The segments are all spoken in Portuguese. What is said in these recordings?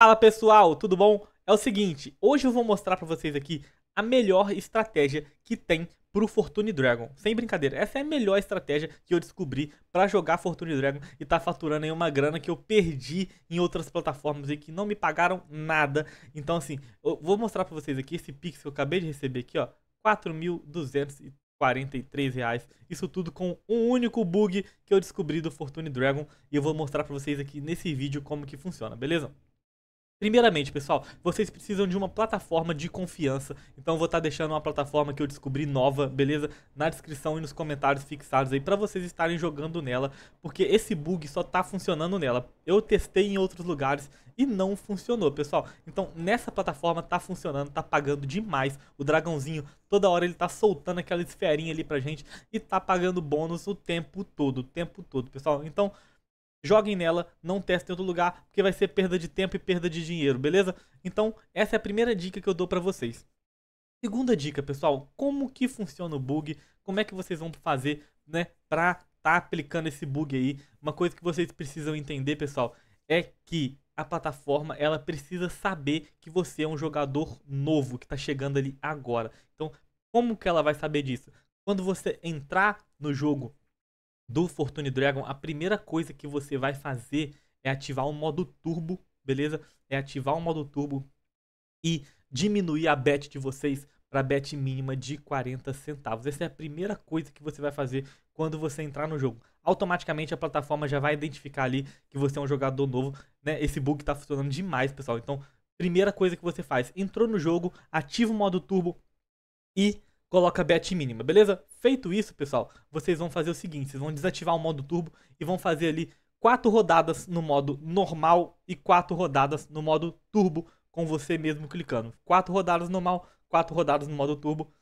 Fala pessoal, tudo bom? É o seguinte, hoje eu vou mostrar para vocês aqui a melhor estratégia que tem pro Fortune Dragon. Sem brincadeira, essa é a melhor estratégia que eu descobri para jogar Fortune Dragon e tá faturando aí uma grana que eu perdi em outras plataformas e que não me pagaram nada. Então assim, eu vou mostrar para vocês aqui esse pix que eu acabei de receber aqui, ó, 4.200 reais. Isso tudo com um único bug que eu descobri do Fortune Dragon e eu vou mostrar para vocês aqui nesse vídeo como que funciona, beleza? Primeiramente, pessoal, vocês precisam de uma plataforma de confiança. Então eu vou estar tá deixando uma plataforma que eu descobri nova, beleza? Na descrição e nos comentários fixados aí para vocês estarem jogando nela, porque esse bug só tá funcionando nela. Eu testei em outros lugares e não funcionou, pessoal. Então nessa plataforma tá funcionando, tá pagando demais. O dragãozinho toda hora ele tá soltando aquela esferinha ali pra gente e tá pagando bônus o tempo todo, o tempo todo, pessoal. Então joguem nela, não testem em outro lugar, porque vai ser perda de tempo e perda de dinheiro, beleza? Então, essa é a primeira dica que eu dou para vocês. Segunda dica, pessoal, como que funciona o bug? Como é que vocês vão fazer, né, estar tá aplicando esse bug aí? Uma coisa que vocês precisam entender, pessoal, é que a plataforma ela precisa saber que você é um jogador novo que está chegando ali agora. Então, como que ela vai saber disso? Quando você entrar no jogo do Fortune Dragon, a primeira coisa que você vai fazer é ativar o modo turbo, beleza? É ativar o modo turbo e diminuir a bet de vocês para bet mínima de 40 centavos. Essa é a primeira coisa que você vai fazer quando você entrar no jogo. Automaticamente a plataforma já vai identificar ali que você é um jogador novo, né? Esse bug está funcionando demais, pessoal. Então, primeira coisa que você faz, entrou no jogo, ativa o modo turbo e coloca bet mínima, beleza? Feito isso, pessoal, vocês vão fazer o seguinte, vocês vão desativar o modo turbo e vão fazer ali quatro rodadas no modo normal e quatro rodadas no modo turbo com você mesmo clicando. Quatro rodadas normal, quatro rodadas no modo turbo,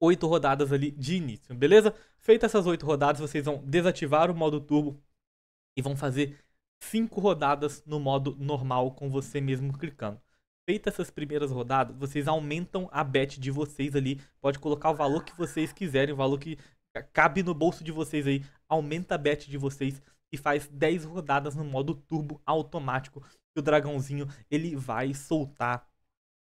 oito rodadas ali de início, beleza? Feitas essas oito rodadas, vocês vão desativar o modo turbo e vão fazer cinco rodadas no modo normal com você mesmo clicando feitas essas primeiras rodadas, vocês aumentam a bet de vocês ali. Pode colocar o valor que vocês quiserem, o valor que cabe no bolso de vocês aí. Aumenta a bet de vocês e faz 10 rodadas no modo turbo automático. Que o dragãozinho ele vai soltar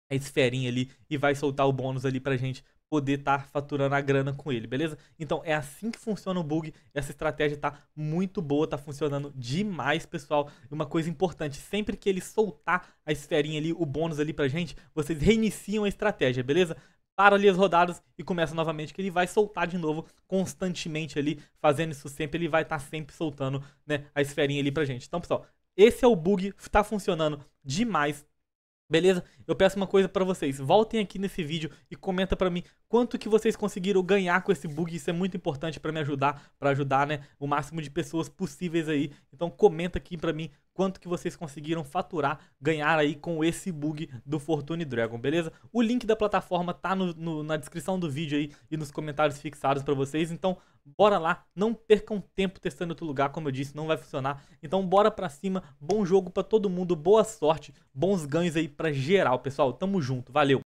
a esferinha ali e vai soltar o bônus ali pra gente poder estar tá faturando a grana com ele, beleza? Então é assim que funciona o bug, essa estratégia tá muito boa, tá funcionando demais, pessoal. E uma coisa importante, sempre que ele soltar a esferinha ali, o bônus ali pra gente, vocês reiniciam a estratégia, beleza? para ali as rodadas e começa novamente, que ele vai soltar de novo constantemente ali, fazendo isso sempre, ele vai estar tá sempre soltando né, a esferinha ali pra gente. Então, pessoal, esse é o bug, tá funcionando demais, Beleza? Eu peço uma coisa para vocês. Voltem aqui nesse vídeo e comenta para mim quanto que vocês conseguiram ganhar com esse bug. Isso é muito importante para me ajudar, para ajudar, né, o máximo de pessoas possíveis aí. Então comenta aqui para mim quanto que vocês conseguiram faturar, ganhar aí com esse bug do Fortune Dragon, beleza? O link da plataforma tá no, no, na descrição do vídeo aí e nos comentários fixados para vocês, então bora lá, não percam tempo testando outro lugar, como eu disse, não vai funcionar. Então bora pra cima, bom jogo para todo mundo, boa sorte, bons ganhos aí pra geral, pessoal, tamo junto, valeu!